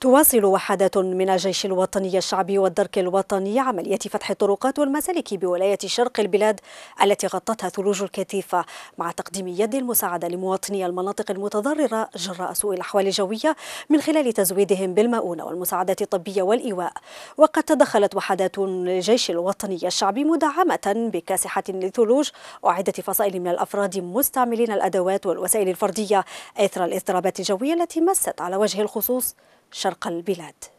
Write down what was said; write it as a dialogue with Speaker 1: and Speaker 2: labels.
Speaker 1: تواصل وحدات من الجيش الوطني الشعبي والدرك الوطني عملية فتح الطرقات والمسالك بولاية شرق البلاد التي غطتها ثلوج الكثيفة مع تقديم يد المساعدة لمواطني المناطق المتضررة جراء سوء الأحوال الجوية من خلال تزويدهم بالمؤونة والمساعدات الطبية والإيواء وقد تدخلت وحدات الجيش الوطني الشعبي مدعمة بكاسحة لثلوج وعدة فصائل من الأفراد مستعملين الأدوات والوسائل الفردية إثر الاضطرابات الجوية التي مست على وجه الخصوص
Speaker 2: شرق البلاد